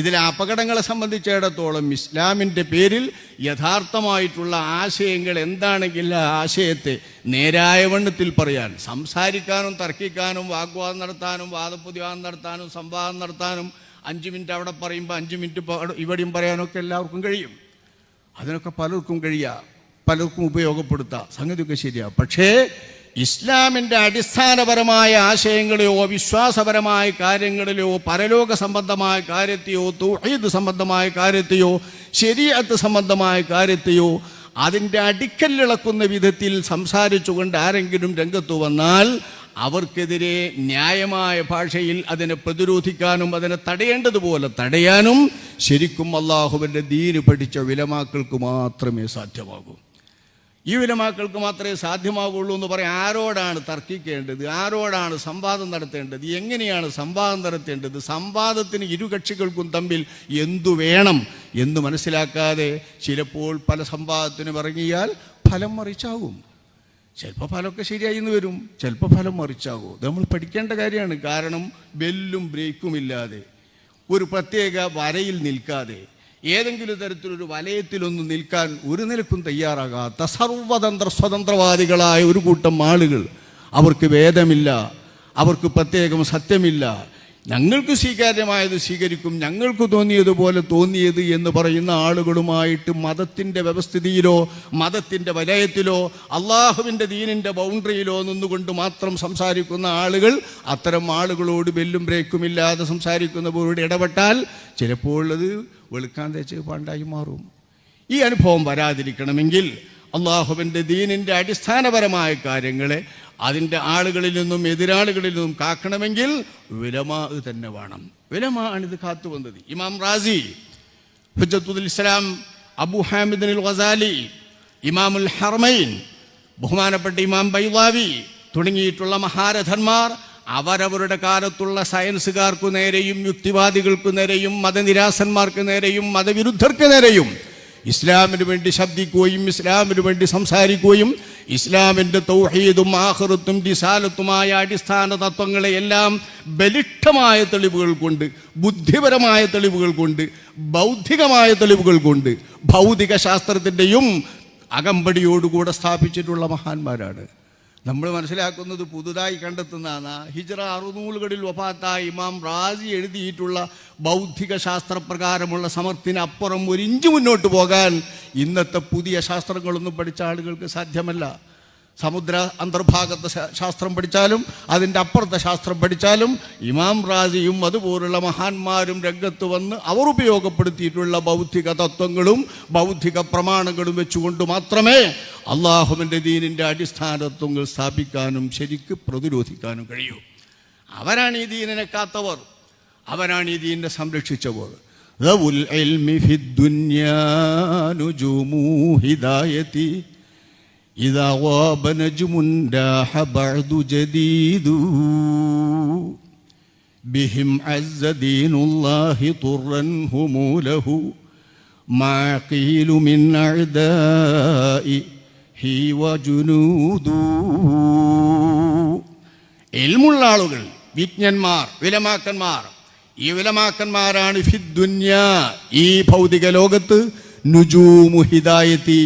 ഇതിലെ അപകടങ്ങളെ സംബന്ധിച്ചിടത്തോളം ഇസ്ലാമിൻ്റെ പേരിൽ യഥാർത്ഥമായിട്ടുള്ള ആശയങ്ങൾ എന്താണെങ്കിൽ ആ ആശയത്തെ നേരായ വണ്ണത്തിൽ പറയാൻ സംസാരിക്കാനും തർക്കിക്കാനും വാഗ്വാദം നടത്താനും വാദപ്പുതിവാദം നടത്താനും സംവാദം നടത്താനും അഞ്ച് മിനിറ്റ് അവിടെ പറയുമ്പോൾ അഞ്ച് മിനിറ്റ് ഇവിടെയും പറയാനൊക്കെ എല്ലാവർക്കും കഴിയും അതിനൊക്കെ പലർക്കും കഴിയാം പലർക്കും ഉപയോഗപ്പെടുത്താം സംഗതിയൊക്കെ ശരിയാണ് പക്ഷേ ഇസ്ലാമിൻ്റെ അടിസ്ഥാനപരമായ ആശയങ്ങളെയോ വിശ്വാസപരമായ കാര്യങ്ങളിലോ പരലോക സംബന്ധമായ കാര്യത്തെയോ തൗഹീദ് സംബന്ധമായ കാര്യത്തെയോ ശരീഅത്ത് സംബന്ധമായ കാര്യത്തെയോ അതിൻ്റെ അടിക്കല്ലിളക്കുന്ന വിധത്തിൽ സംസാരിച്ചുകൊണ്ട് ആരെങ്കിലും രംഗത്ത് വന്നാൽ അവർക്കെതിരെ ന്യായമായ ഭാഷയിൽ അതിനെ പ്രതിരോധിക്കാനും അതിനെ തടയേണ്ടതുപോലെ തടയാനും ശരിക്കും അള്ളാഹുവിൻ്റെ ദീന് പഠിച്ച വിലമാക്കൾക്ക് മാത്രമേ സാധ്യമാകൂ ഈ വിലമാക്കൾക്ക് മാത്രമേ സാധ്യമാകുള്ളൂ എന്ന് പറയാൻ ആരോടാണ് തർക്കിക്കേണ്ടത് ആരോടാണ് സംവാദം നടത്തേണ്ടത് എങ്ങനെയാണ് സംവാദം നടത്തേണ്ടത് സംവാദത്തിന് ഇരു കക്ഷികൾക്കും തമ്മിൽ എന്തു വേണം എന്ന് മനസ്സിലാക്കാതെ ചിലപ്പോൾ പല സംവാദത്തിന് ഇറങ്ങിയാൽ ഫലം മറിച്ചാകും ചിലപ്പോൾ ഫലമൊക്കെ ശരിയായി എന്ന് വരും ചിലപ്പോൾ ഫലം മറിച്ചാകും നമ്മൾ പഠിക്കേണ്ട കാര്യമാണ് കാരണം ബെല്ലും ബ്രേക്കും ഇല്ലാതെ ഒരു പ്രത്യേക വരയിൽ നിൽക്കാതെ ഏതെങ്കിലും തരത്തിലൊരു വലയത്തിലൊന്നും നിൽക്കാൻ ഒരു നിലക്കും തയ്യാറാകാത്ത സർവതന്ത്ര സ്വതന്ത്രവാദികളായ ഒരു കൂട്ടം ആളുകൾ അവർക്ക് വേദമില്ല അവർക്ക് പ്രത്യേകം സത്യമില്ല ഞങ്ങൾക്ക് സ്വീകാര്യമായത് സ്വീകരിക്കും ഞങ്ങൾക്ക് തോന്നിയതുപോലെ തോന്നിയത് എന്ന് പറയുന്ന ആളുകളുമായിട്ട് മതത്തിൻ്റെ വ്യവസ്ഥിതിയിലോ മതത്തിൻ്റെ വലയത്തിലോ അള്ളാഹുവിൻ്റെ ദീനിൻ്റെ ബൗണ്ടറിയിലോ നിന്നുകൊണ്ട് മാത്രം സംസാരിക്കുന്ന ആളുകൾ അത്തരം ആളുകളോട് ബെല്ലും ബ്രേക്കുമില്ലാതെ സംസാരിക്കുന്നവരോട് ഇടപെട്ടാൽ ചിലപ്പോൾ അത് വെളുക്കാൻ തേച്ച് പാണ്ടായി മാറും ഈ അനുഭവം വരാതിരിക്കണമെങ്കിൽ അള്ളാഹുവിൻ്റെ ദീനിൻ്റെ അടിസ്ഥാനപരമായ കാര്യങ്ങളെ അതിൻ്റെ ആളുകളിൽ നിന്നും എതിരാളികളിൽ നിന്നും കാക്കണമെങ്കിൽ വിലമാ തന്നെ വേണം വിലമാ ആണിത് കാത്തു വന്നത് ഇമാം റാസി ഹുജത്തുൽ ഇസ്ലാം അബു ഹാമിദിൻ വസാലി ഇമാമുൽ ഹർമൈൻ ബഹുമാനപ്പെട്ട ഇമാം ബൈവാവി തുടങ്ങിയിട്ടുള്ള മഹാരഥന്മാർ അവരവരുടെ കാലത്തുള്ള സയൻസുകാർക്കു നേരെയും യുക്തിവാദികൾക്കു നേരെയും മതനിരാസന്മാർക്ക് നേരെയും മതവിരുദ്ധർക്ക് നേരെയും ഇസ്ലാമിന് വേണ്ടി ശബ്ദിക്കുകയും ഇസ്ലാമിന് വേണ്ടി സംസാരിക്കുകയും ഇസ്ലാമിൻ്റെ തൗഹീദും ആഹൃത്തും ഡിസാലത്തുമായ അടിസ്ഥാന തത്വങ്ങളെയെല്ലാം ബലിഷ്ഠമായ തെളിവുകൾ കൊണ്ട് ബുദ്ധിപരമായ തെളിവുകൾ കൊണ്ട് ബൗദ്ധികമായ തെളിവുകൾ കൊണ്ട് ഭൗതിക ശാസ്ത്രത്തിൻ്റെയും അകമ്പടിയോടുകൂടെ സ്ഥാപിച്ചിട്ടുള്ള മഹാന്മാരാണ് നമ്മൾ മനസ്സിലാക്കുന്നത് പുതുതായി കണ്ടെത്തുന്നതാണ് ഹിജറ അറുനൂലുകളിൽ ഒഫാത്തായ ഇമാം റാസി എഴുതിയിട്ടുള്ള ബൗദ്ധിക ശാസ്ത്രപ്രകാരമുള്ള സമർത്ഥിനപ്പുറം ഒരു ഇഞ്ച് മുന്നോട്ട് പോകാൻ ഇന്നത്തെ പുതിയ ശാസ്ത്രങ്ങളൊന്നും പഠിച്ച ആളുകൾക്ക് സാധ്യമല്ല സമുദ്ര അന്തർഭാഗത്തെ ശാസ്ത്രം പഠിച്ചാലും അതിൻ്റെ അപ്പുറത്തെ ശാസ്ത്രം പഠിച്ചാലും ഇമാം റാജിയും അതുപോലുള്ള മഹാന്മാരും രംഗത്ത് വന്ന് അവർ ഉപയോഗപ്പെടുത്തിയിട്ടുള്ള ബൗദ്ധിക തത്വങ്ങളും ബൗദ്ധിക പ്രമാണങ്ങളും വെച്ചുകൊണ്ട് മാത്രമേ അള്ളാഹുവിൻ്റെ ദീനിൻ്റെ അടിസ്ഥാനത്വങ്ങൾ സ്ഥാപിക്കാനും ശരിക്ക് പ്രതിരോധിക്കാനും കഴിയൂ അവരാണ് ഈ ദീനിനെ കാത്തവർ അവരാണ് ഈ ദീനിനെ സംരക്ഷിച്ചവർ ذو العلم في الدنيا إذا غاب نجم داح بعد جديد بهم عز دين الله طرا هم له ما قيل من أعداء ഹി വജുനൂദു എൽമുള്ള ആളുകൾ വിജ്ഞന്മാർ വിലമാക്കന്മാർ ഈ വിലമാക്കന്മാരാണ് ഫിദ്ദുന്യ ഈ ഭൗതിക ലോകത്ത് നുജൂമുഹിദായത്തി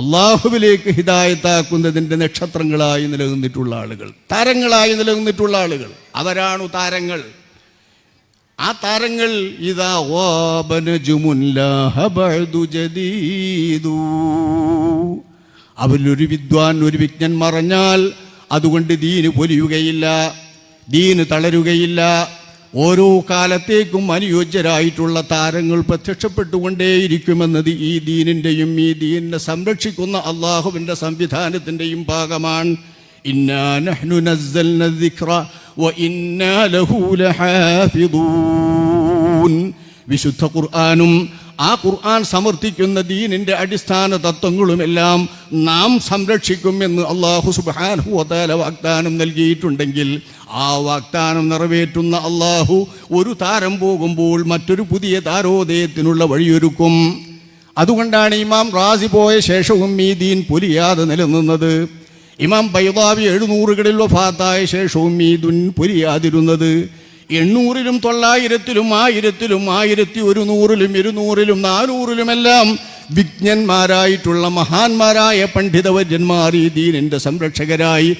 അള്ളാഹുവിലേക്ക് ഹിതായത്താക്കുന്നതിൻ്റെ നക്ഷത്രങ്ങളായി നിലനിന്നിട്ടുള്ള ആളുകൾ താരങ്ങളായി നിലനിന്നിട്ടുള്ള ആളുകൾ അവരാണ് താരങ്ങൾ ആ താരങ്ങൾ ഇതാ ഓബന അവരിലൊരു വിദ്വാൻ ഒരു വിജ്ഞൻ മറഞ്ഞാൽ അതുകൊണ്ട് ദീന് പൊലിയുകയില്ല ദീന് തളരുകയില്ല ഓരോ കാലത്തേക്കും അനുയോജ്യരായിട്ടുള്ള താരങ്ങൾ പ്രത്യക്ഷപ്പെട്ടുകൊണ്ടേയിരിക്കുമെന്നത് ഈ ദീനിൻ്റെയും ഈ ദീനിനെ സംരക്ഷിക്കുന്ന അള്ളാഹുവിൻ്റെ സംവിധാനത്തിൻ്റെയും ഭാഗമാണ് വിശുദ്ധ ഖുർആാനും ആ ഖുർആൻ സമർത്ഥിക്കുന്ന ദീനിൻ്റെ അടിസ്ഥാന തത്വങ്ങളുമെല്ലാം നാം സംരക്ഷിക്കുമെന്ന് അള്ളാഹു സുബാൻ ഹുവതാല വാഗ്ദാനം നൽകിയിട്ടുണ്ടെങ്കിൽ ആ വാഗ്ദാനം നിറവേറ്റുന്ന അള്ളാഹു ഒരു താരം പോകുമ്പോൾ മറ്റൊരു പുതിയ താരോദയത്തിനുള്ള വഴിയൊരുക്കും അതുകൊണ്ടാണ് ഇമാം റാസി പോയ ശേഷവും ഈ ദീൻ പുലിയാതെ നിലനിന്നത് ഇമാം ബൈദാവി എഴുന്നൂറുകളിൽ വഫാത്തായ ശേഷവും ഈ ദുൻ പുലിയാതിരുന്നത് എണ്ണൂറിലും തൊള്ളായിരത്തിലും ആയിരത്തിലും ആയിരത്തി ഒരുന്നൂറിലും ഇരുന്നൂറിലും നാനൂറിലുമെല്ലാം വിജ്ഞന്മാരായിട്ടുള്ള മഹാന്മാരായ പണ്ഡിതവര്യന്മാർ ഈ ദീനിൻ്റെ സംരക്ഷകരായി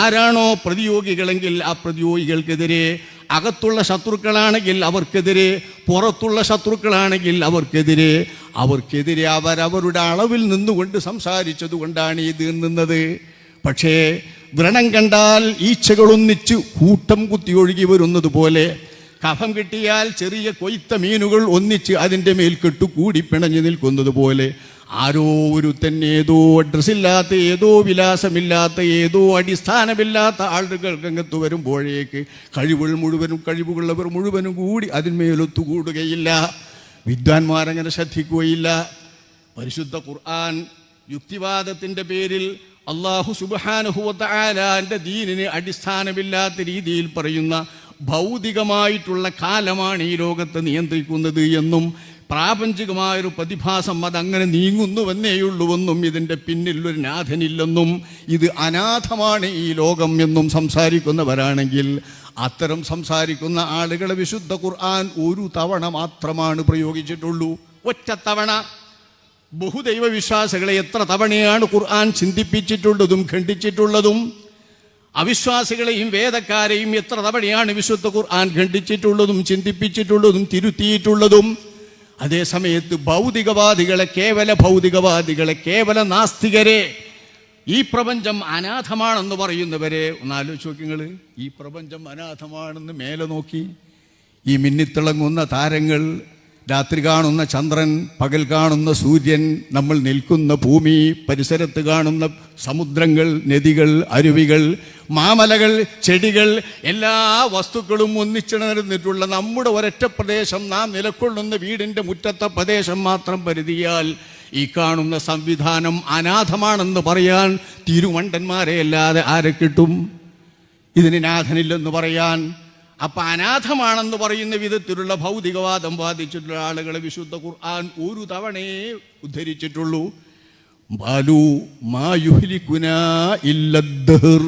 ആരാണോ പ്രതിയോഗികളെങ്കിൽ ആ പ്രതിയോഗികൾക്കെതിരെ അകത്തുള്ള ശത്രുക്കളാണെങ്കിൽ അവർക്കെതിരെ പുറത്തുള്ള ശത്രുക്കളാണെങ്കിൽ അവർക്കെതിരെ അവർക്കെതിരെ അവരവരുടെ അളവിൽ നിന്നുകൊണ്ട് സംസാരിച്ചതുകൊണ്ടാണ് ഈ ദീൻ നിന്നത് പക്ഷേ വ്രണം കണ്ടാൽ ഈച്ചകളൊന്നിച്ച് കൂട്ടം കുത്തിയൊഴുകി വരുന്നത് പോലെ കഫം കിട്ടിയാൽ ചെറിയ കൊയ്ത്ത മീനുകൾ ഒന്നിച്ച് അതിൻ്റെ മേൽക്കെട്ടു കൂടി പിണഞ്ഞു നിൽക്കുന്നതുപോലെ ആരോ ഒരു തന്നെ ഏതോ അഡ്രസ്സില്ലാത്ത ഏതോ വിലാസമില്ലാത്ത ഏതോ അടിസ്ഥാനമില്ലാത്ത ആളുകൾ രംഗത്ത് വരുമ്പോഴേക്ക് കഴിവുകൾ മുഴുവനും കഴിവുകളുള്ളവർ മുഴുവനും കൂടി അതിന്മേലൊത്തുകൂടുകയില്ല വിദ്വാൻമാരങ്ങനെ ശ്രദ്ധിക്കുകയില്ല പരിശുദ്ധ ഖുർആൻ യുക്തിവാദത്തിൻ്റെ പേരിൽ അള്ളാഹു ആലാൻ്റെ ദീനിന് അടിസ്ഥാനമില്ലാത്ത രീതിയിൽ പറയുന്ന ഭൗതികമായിട്ടുള്ള കാലമാണ് ഈ ലോകത്തെ നിയന്ത്രിക്കുന്നത് എന്നും പ്രാപഞ്ചികമായ ഒരു പ്രതിഭാസം അതങ്ങനെ നീങ്ങുന്നുവെന്നേയുള്ളൂവെന്നും ഇതിൻ്റെ പിന്നിൽ ഒരു നാഥനില്ലെന്നും ഇത് അനാഥമാണ് ഈ ലോകം എന്നും സംസാരിക്കുന്നവരാണെങ്കിൽ അത്തരം സംസാരിക്കുന്ന ആളുകളെ വിശുദ്ധ ഖുർആൻ ഒരു തവണ മാത്രമാണ് പ്രയോഗിച്ചിട്ടുള്ളൂ ഒറ്റ തവണ ബഹുദൈവ വിശ്വാസികളെ എത്ര തവണയാണ് ഖുർആൻ ചിന്തിപ്പിച്ചിട്ടുള്ളതും ഖണ്ഡിച്ചിട്ടുള്ളതും അവിശ്വാസികളെയും വേദക്കാരെയും എത്ര തവണയാണ് വിശുദ്ധ ഖുർആൻ ഖണ്ഡിച്ചിട്ടുള്ളതും ചിന്തിപ്പിച്ചിട്ടുള്ളതും തിരുത്തിയിട്ടുള്ളതും അതേസമയത്ത് ഭൗതികവാദികളെ കേവല ഭൗതികവാദികളെ കേവല നാസ്തികരെ ഈ പ്രപഞ്ചം അനാഥമാണെന്ന് പറയുന്നവരെ ആലോചിച്ച് നോക്കി നിങ്ങൾ ഈ പ്രപഞ്ചം അനാഥമാണെന്ന് മേലെ നോക്കി ഈ മിന്നിത്തിളങ്ങുന്ന താരങ്ങൾ രാത്രി കാണുന്ന ചന്ദ്രൻ പകൽ കാണുന്ന സൂര്യൻ നമ്മൾ നിൽക്കുന്ന ഭൂമി പരിസരത്ത് കാണുന്ന സമുദ്രങ്ങൾ നദികൾ അരുവികൾ മാമലകൾ ചെടികൾ എല്ലാ വസ്തുക്കളും ഒന്നിച്ചിണർന്നിട്ടുള്ള നമ്മുടെ ഒരൊറ്റ പ്രദേശം നാം നിലക്കൊള്ളുന്ന വീടിൻ്റെ മുറ്റത്തെ പ്രദേശം മാത്രം പരിധിയാൽ ഈ കാണുന്ന സംവിധാനം അനാഥമാണെന്ന് പറയാൻ തിരുവണ്ടന്മാരെ അല്ലാതെ ആരെ കിട്ടും ഇതിന് നാഥനില്ലെന്ന് പറയാൻ അപ്പം അനാഥമാണെന്ന് പറയുന്ന വിധത്തിലുള്ള ഭൗതികവാദം ബാധിച്ചിട്ടുള്ള ആളുകളെ വിശുദ്ധ ഖുർആൻ ഒരു തവണയെ ഉദ്ധരിച്ചിട്ടുള്ളൂ ബാലു മായുഹലിക്കുന ഇല്ലദ്ദർ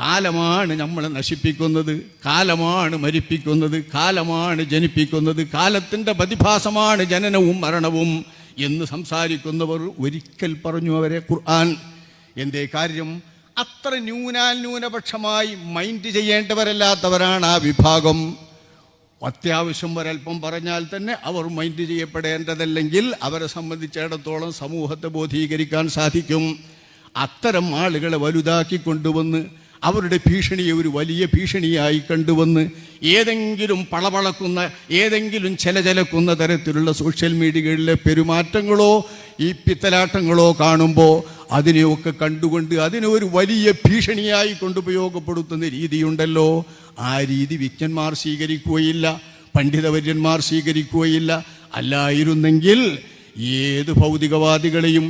കാലമാണ് നമ്മളെ നശിപ്പിക്കുന്നത് കാലമാണ് മരിപ്പിക്കുന്നത് കാലമാണ് ജനിപ്പിക്കുന്നത് കാലത്തിൻ്റെ പ്രതിഭാസമാണ് ജനനവും മരണവും എന്ന് സംസാരിക്കുന്നവർ ഒരിക്കൽ പറഞ്ഞു അവരെ ഖുർആൻ എന്തേ കാര്യം അത്ര ന്യൂനാൽ ന്യൂനപക്ഷമായി മൈൻഡ് ചെയ്യേണ്ടവരല്ലാത്തവരാണ് ആ വിഭാഗം അത്യാവശ്യം ഒരൽപ്പം പറഞ്ഞാൽ തന്നെ അവർ മൈൻഡ് ചെയ്യപ്പെടേണ്ടതല്ലെങ്കിൽ അവരെ സംബന്ധിച്ചിടത്തോളം സമൂഹത്തെ ബോധീകരിക്കാൻ സാധിക്കും അത്തരം ആളുകളെ വലുതാക്കി കൊണ്ടുവന്ന് അവരുടെ ഭീഷണിയെ ഒരു വലിയ ഭീഷണിയായി കണ്ടുവന്ന് ഏതെങ്കിലും പളവളക്കുന്ന ഏതെങ്കിലും ചിലചലക്കുന്ന തരത്തിലുള്ള സോഷ്യൽ മീഡിയകളിലെ പെരുമാറ്റങ്ങളോ ഈ പിത്തലാട്ടങ്ങളോ കാണുമ്പോൾ അതിനെയൊക്കെ കണ്ടുകൊണ്ട് അതിനെ ഒരു വലിയ ഭീഷണിയായി കൊണ്ടുപയോഗപ്പെടുത്തുന്ന രീതിയുണ്ടല്ലോ ആ രീതി വിജ്ഞന്മാർ സ്വീകരിക്കുകയില്ല പണ്ഡിതവര്യന്മാർ സ്വീകരിക്കുകയില്ല അല്ലായിരുന്നെങ്കിൽ ഏത് ഭൗതികവാദികളെയും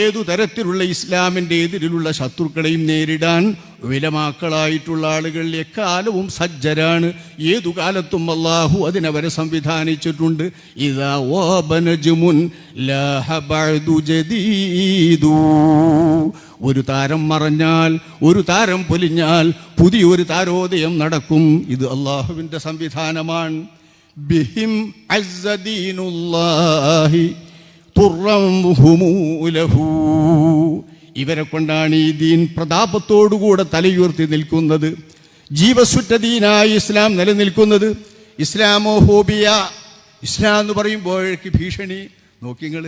ഏതു തരത്തിലുള്ള ഇസ്ലാമിൻ്റെ എതിരിലുള്ള ശത്രുക്കളെയും നേരിടാൻ വിലമാക്കളായിട്ടുള്ള ആളുകൾ എക്കാലവും സജ്ജരാണ് ഏതു കാലത്തും അള്ളാഹു അതിനവരെ സംവിധാനിച്ചിട്ടുണ്ട് ഇതാ ഓബനജുമുൻ ഒരു താരം മറഞ്ഞാൽ ഒരു താരം പൊലിഞ്ഞാൽ പുതിയൊരു താരോദയം നടക്കും ഇത് അള്ളാഹുവിൻ്റെ സംവിധാനമാണ് ബിഹിം അസദീനുല്ലാഹി ഇവരെ കൊണ്ടാണ് ഈ ദീൻ പ്രതാപത്തോടുകൂടെ തലയുയർത്തി നിൽക്കുന്നത് ജീവസുറ്റ ദീനായി ഇസ്ലാം നിലനിൽക്കുന്നത് ഇസ്ലാമോ ഹോബിയ ഇസ്ലാം എന്ന് പറയുമ്പോഴേക്ക് ഭീഷണി നോക്കിങ്ങൾ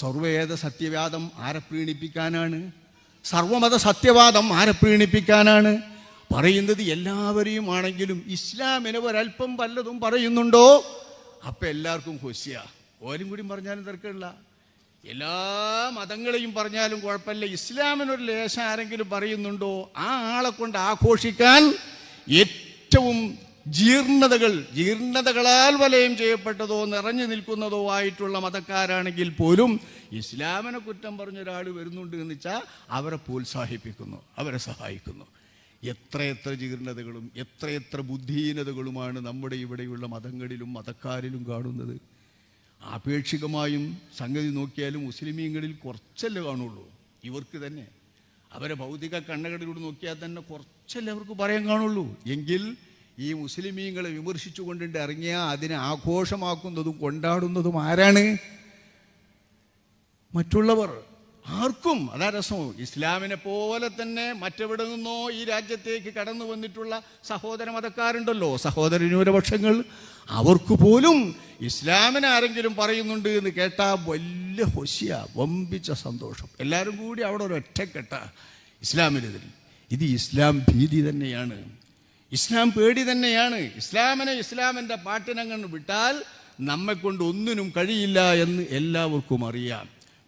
സർവേദ സത്യവാദം ആരെ പ്രീണിപ്പിക്കാനാണ് സർവമത സത്യവാദം ആരെ പ്രീണിപ്പിക്കാനാണ് പറയുന്നത് എല്ലാവരെയും ആണെങ്കിലും ഇസ്ലാമിനെ ഒരല്പം വല്ലതും പറയുന്നുണ്ടോ അപ്പം എല്ലാവർക്കും ഹുസിയാണ് ഓരും കൂടി പറഞ്ഞാലും തർക്കമില്ല എല്ലാ മതങ്ങളെയും പറഞ്ഞാലും കുഴപ്പമില്ല ഇസ്ലാമിനൊരു ലേശം ആരെങ്കിലും പറയുന്നുണ്ടോ ആ ആളെ കൊണ്ട് ആഘോഷിക്കാൻ ഏറ്റവും ജീർണതകൾ ജീർണതകളാൽ വലയം ചെയ്യപ്പെട്ടതോ നിറഞ്ഞു നിൽക്കുന്നതോ ആയിട്ടുള്ള മതക്കാരാണെങ്കിൽ പോലും ഇസ്ലാമിനെ കുറ്റം പറഞ്ഞൊരാൾ ഒരാൾ വരുന്നുണ്ട് എന്ന് വെച്ചാൽ അവരെ പ്രോത്സാഹിപ്പിക്കുന്നു അവരെ സഹായിക്കുന്നു എത്രയെത്ര ജീർണതകളും എത്രയെത്ര ബുദ്ധിഹീനതകളുമാണ് നമ്മുടെ ഇവിടെയുള്ള മതങ്ങളിലും മതക്കാരിലും കാണുന്നത് ആപേക്ഷികമായും സംഗതി നോക്കിയാലും മുസ്ലിമീങ്ങളിൽ കുറച്ചല്ലേ കാണുള്ളൂ ഇവർക്ക് തന്നെ അവരെ ഭൗതിക കണ്ണകളിലൂടെ നോക്കിയാൽ തന്നെ കുറച്ചല്ലേ അവർക്ക് പറയാൻ കാണുള്ളൂ എങ്കിൽ ഈ മുസ്ലിമീങ്ങളെ വിമർശിച്ചുകൊണ്ടിട്ട് ഇറങ്ങിയ അതിനെ ആഘോഷമാക്കുന്നതും കൊണ്ടാടുന്നതും ആരാണ് മറ്റുള്ളവർ ആർക്കും അതാ രസവും ഇസ്ലാമിനെ പോലെ തന്നെ മറ്റെവിടെ നിന്നോ ഈ രാജ്യത്തേക്ക് കടന്നു വന്നിട്ടുള്ള സഹോദര മതക്കാരുണ്ടല്ലോ സഹോദര ന്യൂനപക്ഷങ്ങൾ അവർക്ക് പോലും ഇസ്ലാമിനെ ആരെങ്കിലും പറയുന്നുണ്ട് എന്ന് കേട്ടാ വലിയ ഹൊസിയ വമ്പിച്ച സന്തോഷം എല്ലാവരും കൂടി അവിടെ ഒരു ഒറ്റക്കെട്ട ഇസ്ലാമിനെതിൽ ഇത് ഇസ്ലാം ഭീതി തന്നെയാണ് ഇസ്ലാം പേടി തന്നെയാണ് ഇസ്ലാമിനെ ഇസ്ലാമിൻ്റെ പാട്ടിനങ്ങൾ വിട്ടാൽ നമ്മെക്കൊണ്ട് ഒന്നിനും കഴിയില്ല എന്ന് എല്ലാവർക്കും അറിയാം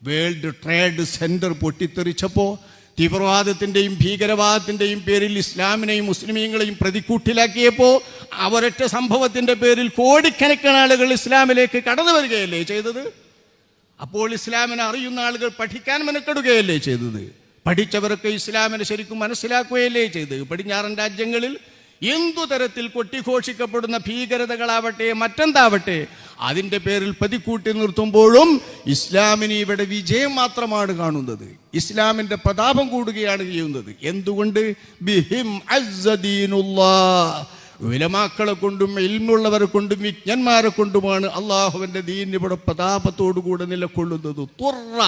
വേൾഡ് ട്രേഡ് സെൻറ്റർ പൊട്ടിത്തെറിച്ചപ്പോൾ തീവ്രവാദത്തിൻ്റെയും ഭീകരവാദത്തിൻ്റെയും പേരിൽ ഇസ്ലാമിനെയും മുസ്ലിമീങ്ങളെയും പ്രതിക്കൂട്ടിലാക്കിയപ്പോൾ അവരൊറ്റ സംഭവത്തിൻ്റെ പേരിൽ കോടിക്കണക്കിന് ആളുകൾ ഇസ്ലാമിലേക്ക് കടന്നു വരികയല്ലേ ചെയ്തത് അപ്പോൾ ഇസ്ലാമിനെ അറിയുന്ന ആളുകൾ പഠിക്കാൻ മെനക്കെടുകയല്ലേ ചെയ്തത് പഠിച്ചവരൊക്കെ ഇസ്ലാമിനെ ശരിക്കും മനസ്സിലാക്കുകയല്ലേ ചെയ്തത് പടിഞ്ഞാറൻ രാജ്യങ്ങളിൽ എന്തു തരത്തിൽ കൊട്ടിഘോഷിക്കപ്പെടുന്ന ഭീകരതകളാവട്ടെ മറ്റെന്താവട്ടെ അതിൻ്റെ പേരിൽ പതിക്കൂട്ടി നിർത്തുമ്പോഴും ഇസ്ലാമിന് ഇവിടെ വിജയം മാത്രമാണ് കാണുന്നത് ഇസ്ലാമിൻ്റെ പ്രതാപം കൂടുകയാണ് ചെയ്യുന്നത് എന്തുകൊണ്ട് ബിഹിം വിലമാക്കളെ കൊണ്ടും എൽമുള്ളവരെ കൊണ്ടും വിജ്ഞന്മാരെ കൊണ്ടുമാണ് അള്ളാഹുവിൻ്റെ ദീൻ ഇവിടെ പ്രതാപത്തോടുകൂടെ നിലക്കൊള്ളുന്നത് തുറ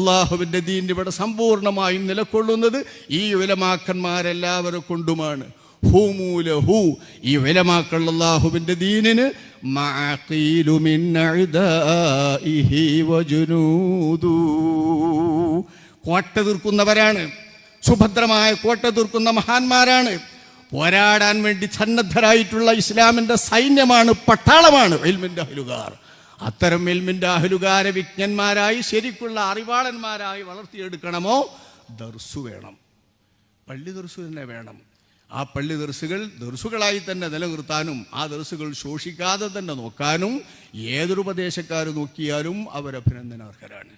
അള്ളാഹുവിൻ്റെ ദീൻ ഇവിടെ സമ്പൂർണ്ണമായും നിലക്കൊള്ളുന്നത് ഈ വിലമാക്കന്മാരെല്ലാവരെ കൊണ്ടുമാണ് ഹൂമൂലഹു ഈ വിലമാക്കൾ അള്ളാഹുവിൻ്റെ ദീനിന് കോട്ട തീർക്കുന്നവരാണ് സുഭദ്രമായ കോട്ട തീർക്കുന്ന മഹാന്മാരാണ് പോരാടാൻ വേണ്ടി സന്നദ്ധരായിട്ടുള്ള ഇസ്ലാമിൻ്റെ സൈന്യമാണ് പട്ടാളമാണ് എൽമിൻ്റെ അഹലുകാർ അത്തരം എൽമിൻ്റെ അഹലുകാര വിജ്ഞന്മാരായി ശരിക്കുള്ള അറിവാളന്മാരായി വളർത്തിയെടുക്കണമോ ദർസു വേണം പള്ളി ദർസു തന്നെ വേണം ആ പള്ളി ദർസുകൾ ദർസുകളായി തന്നെ നിലനിർത്താനും ആ ദർസുകൾ ശോഷിക്കാതെ തന്നെ നോക്കാനും ഏതൊരു പ്രദേശക്കാർ നോക്കിയാലും അവരഭിനന്ദനാർഹരാണ്